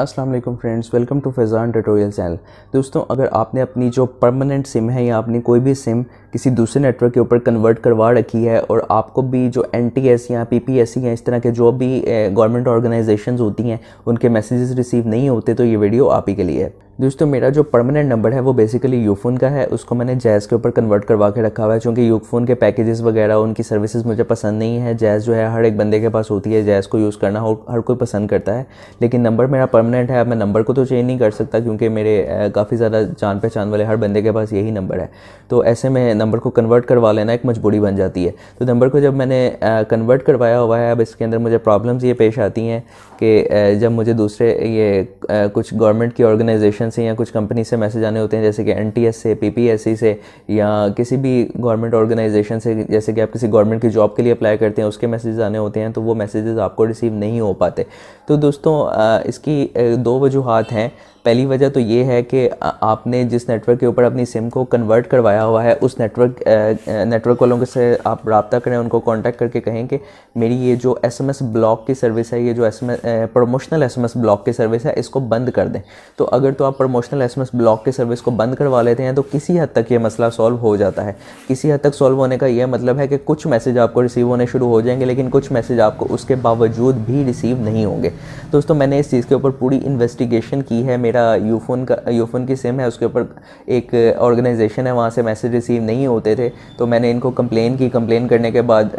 Aslam friends welcome to Faizan tutorial channel दोस्तों अगर आपने अपनी जो परमानेंट सिम है या आपने कोई भी सिम किसी दूसरे नेटवर्क के ऊपर कन्वर्ट करवा रखी है और आपको भी जो एन टी एस या पी पी एस या इस तरह के जो भी गवर्नमेंट ऑर्गेनाइजेशन होती हैं उनके मैसेजेस रिसीव नहीं होते तो ये वीडियो आप ही के लिए है दोस्तों मेरा जो परमानेंट नंबर है वो बेसिकली यूफोन का है उसको मैंने जैज़ के ऊपर कन्वर्ट करवा के रखा हुआ है क्योंकि यूफोन के पैकेजेस वगैरह उनकी सर्विसेज मुझे पसंद नहीं है जैज़ जो है हर एक बंदे के पास होती है जैज़ को यूज़ करना हो हर कोई पसंद करता है लेकिन नंबर मेरा परमानेंट है मैं नंबर को तो चेंज नहीं कर सकता क्योंकि मेरे काफ़ी ज़्यादा जान पहचान वाले हर बंदे के पास यही नंबर है तो ऐसे में नंबर को कन्वर्ट करवा लेना एक मजबूरी बन जाती है तो नंबर को जब मैंने कन्वर्ट करवाया हुआ है अब इसके अंदर मुझे प्रॉब्लम्स ये पेश आती हैं कि जब मुझे दूसरे ये कुछ गवर्नमेंट की ऑर्गेनाइजेशन डिपार्टमेंट से या कुछ कंपनी से मैसेज आने होते हैं जैसे कि एन से पी से या किसी भी गवर्नमेंट ऑर्गेनाइजेशन से जैसे कि आप किसी गवर्नमेंट की जॉब के लिए अप्लाई करते हैं उसके मैसेज आने होते हैं तो वो मैसेजेस आपको रिसीव नहीं हो पाते तो दोस्तों इसकी दो वजूहत हैं पहली वजह तो ये है कि आपने जिस नेटवर्क के ऊपर अपनी सिम को कन्वर्ट करवाया हुआ है उस नेटवर्क नेटवर्क वालों के से आप रबता करें उनको कांटेक्ट करके कहें कि मेरी ये जो एसएमएस ब्लॉक की सर्विस है ये जो एस प्रमोशनल एसएमएस ब्लॉक की सर्विस है इसको बंद कर दें तो अगर तो आप प्रमोशनल एस ब्लॉक की सर्विस को बंद करवा लेते हैं तो किसी हद तक ये मसला सॉल्व हो जाता है किसी हद तक सॉल्व होने का यह मतलब है कि कुछ मैसेज आपको रिसीव होने शुरू हो जाएंगे लेकिन कुछ मैसेज आपको उसके बावजूद भी रिसीव नहीं होंगे दोस्तों मैंने इस चीज़ के ऊपर पूरी इन्वेस्टिगेशन की है मेरा यूफोन का यूफोन की सिम है उसके ऊपर एक ऑर्गेनाइजेशन है वहाँ से मैसेज रिसीव नहीं होते थे तो मैंने इनको कंप्लेन की कंप्लेन करने के बाद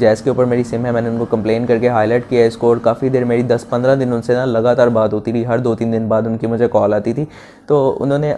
जैस के ऊपर मेरी सिम है मैंने उनको कंप्लेन करके हाईलाइट किया इसको और काफ़ी देर मेरी दस पंद्रह दिन उनसे ना लगातार बात होती रही हर दो तीन दिन बाद उनकी मुझे कॉल आती थी तो उन्होंने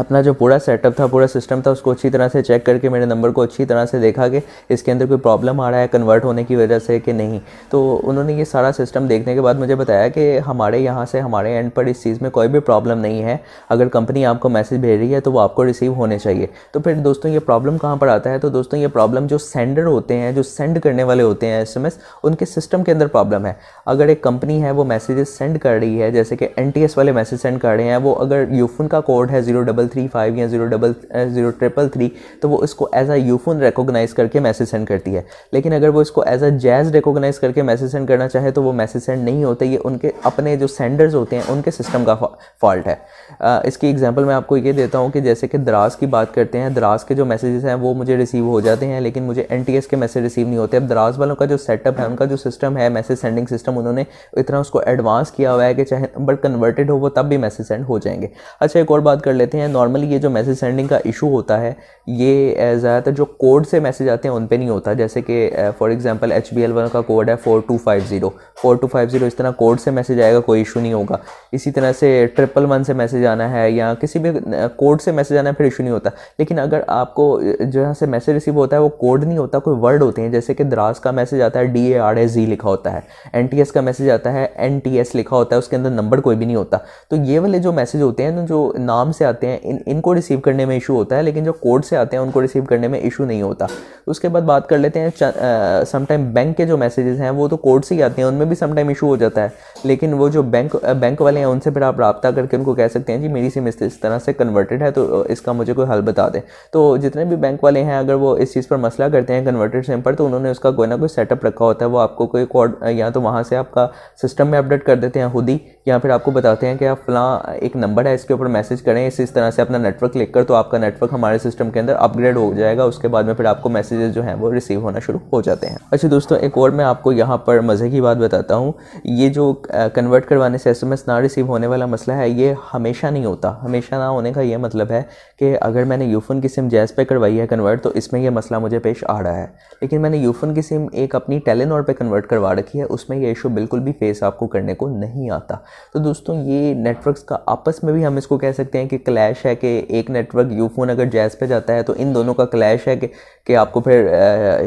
अपना जो पूरा सेटअप था पूरा सिस्टम था उसको अच्छी तरह से चेक करके मेरे नंबर को अच्छी तरह से देखा कि इसके अंदर कोई प्रॉब्लम आ रहा है कन्वर्ट होने की वजह से कि नहीं तो उन्होंने ये सारा सिस्टम देखने के बाद मुझे बताया कि हमारे यहाँ से हमारे एंड पर इस चीज़ में कोई भी प्रॉब्लम नहीं है अगर कंपनी आपको मैसेज भेज रही है तो वो आपको रिसीव होने चाहिए तो फिर दोस्तों ये प्रॉब्लम कहाँ पर आता है तो दोस्तों ये प्रॉब्लम जो सेंडर होते हैं जो सेंड करने वाले होते हैं एस उनके सिस्टम के अंदर प्रॉब्लम है अगर एक कंपनी है वो मैसेजेस सेंड कर रही है जैसे कि एन वाले मैसेज सेंड कर रहे हैं वो अगर यूफोन का कोड है जीरो डबल थ्री फाइव या zero double zero triple three तो वो इसको एज आ यूफोन रिकोगनाइज़ करके मैसेज सेंड करती है लेकिन अगर वो इसको एज अ जैज़ रिकोगनाइज़ करके मैसेज सेंड करना चाहे तो वो मैसेज सेंड नहीं होते ये उनके अपने जो सेंडर्स होते हैं उनके सिस्टम का फॉल्ट है आ, इसकी एग्जाम्पल मैं आपको ये देता हूँ कि जैसे कि द्रास की बात करते हैं द्रास के जो मैसेजेस हैं वो मुझे रिसीव हो जाते हैं लेकिन मुझे एन के मैसेज रिसीव नहीं होते अब द्रास वालों का जो सेटअप है उनका जो सिस्टम है मैसेज सेंडिंग सिस्टम उन्होंने इतना उसको एडवांस किया हुआ है कि चाहे बट कन्वर्टेड हो वो तब भी मैसेज सेंड हो जाएंगे अच्छा एक और बात कर लेते हैं हैं नॉर्मली ये जो मैसेज सेंडिंग का इशू होता है ये ज़्यादातर जो कोड से मैसेज आते हैं उन पे नहीं होता जैसे कि for example H B L one का कोड है four two five zero four two five zero इस तरह कोड से मैसेज आएगा कोई इशू नहीं होगा इसी तरह से ट्रिपल वन से मैसेज आना है या किसी भी कोड से मैसेज आना है फिर इशू नहीं होता लेकिन अगर आपको जहाँ से मैसेज रिसीव होता है वो कोड नहीं होता कोई वर्ड होते हैं जैसे कि द्रास का मैसेज आता है डी ए आर ए जी लिखा होता है एन टी एस का मैसेज आता है एन टी एस लिखा होता है उसके अंदर नंबर कोई भी नहीं होता तो ये वाले जो मैसेज होते हैं ना जो नाम से आते हैं इन इनको रिसीव करने में इशू होता है लेकिन जो कोर्ट से आते हैं उनको रिसीव करने में इशू नहीं होता तो उसके बाद बात कर लेते हैं समटाइम बैंक के जो मैसेजेस हैं वो तो कोर्ट से ही आते हैं उनमें भी समटाइम इशू हो जाता है लेकिन वो जो बैंक बैंक वाले हैं उनसे फिर आप रबता करके उनको कह सकते हैं जी मेरी सिम इस तरह से कन्वर्टेड है तो इसका मुझे कोई हल बता दें तो जितने भी बैंक वाले हैं अगर वो इस चीज़ पर मसला करते हैं कन्वर्टेड सिम पर तो उन्होंने उसका कोई ना कोई सेटअप रखा होता है वो आपको कोई कोड या तो वहाँ से आपका सिस्टम में अपडेट कर देते हैं खुद ही या फिर आपको बताते हैं कि आप फला एक नंबर है इसके ऊपर मैसेज करें इस तरह तरह से अपना नेटवर्क लेकर तो आपका नेटवर्क हमारे सिस्टम के अंदर अपग्रेड हो जाएगा उसके बाद में फिर आपको मैसेजेस जो हैं वो रिसीव होना शुरू हो जाते हैं अच्छा दोस्तों एक और मैं आपको यहाँ पर मज़े की बात बताता हूँ ये जो कन्वर्ट करवाने से एस ना रिसीव होने वाला मसला है ये हमेशा नहीं होता हमेशा ना होने का ये मतलब है कि अगर मैंने यूफोन की सिम जैस पे करवाई है कन्वर्ट तो इसमें यह मसला मुझे पेश आ रहा है लेकिन मैंने यूफोन की सिम एक अपनी टेलीनॉर पे कन्वर्ट करवा रखी है उसमें यह इशू बिल्कुल भी फेस आपको करने को नहीं आता तो दोस्तों ये नेटवर्क्स का आपस में भी हम इसको कह सकते हैं कि क्लैश क्लैश है कि एक नेटवर्क यू फोन अगर जैस पे जाता है तो इन दोनों का क्लैश है कि कि आपको फिर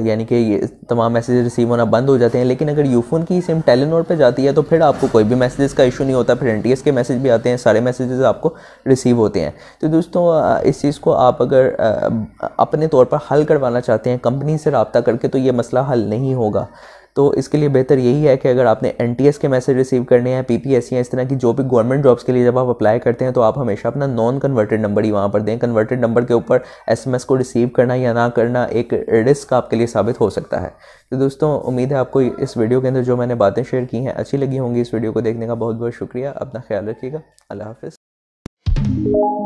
यानी कि तमाम मैसेज रिसीव होना बंद हो जाते हैं लेकिन अगर यू फोन की सिम टेलीनोर पे जाती है तो फिर आपको कोई भी मैसेज का इशू नहीं होता फिर एन के मैसेज भी आते हैं सारे मैसेजेस आपको रिसीव होते हैं तो दोस्तों इस चीज़ को आप अगर अपने तौर पर हल करवाना चाहते हैं कंपनी से रबता करके तो ये मसला हल नहीं होगा तो इसके लिए बेहतर यही है कि अगर आपने एन के मैसेज रिसीव करने हैं पी या इस तरह की जो भी गवर्नमेंट जॉब्स के लिए जब आप अप्लाई करते हैं तो आप हमेशा अपना नॉन कन्वर्टेड नंबर ही वहाँ पर दें कन्वर्टेड नंबर के ऊपर एस को रिसीव करना या ना करना एक रिस्क आपके लिए साबित हो सकता है तो दोस्तों उम्मीद है आपको इस वीडियो के अंदर जो मैंने बातें शेयर की हैं अच्छी लगी होंगी इस वीडियो को देखने का बहुत बहुत शुक्रिया अपना ख्याल रखिएगा अल्लाह हाफिज़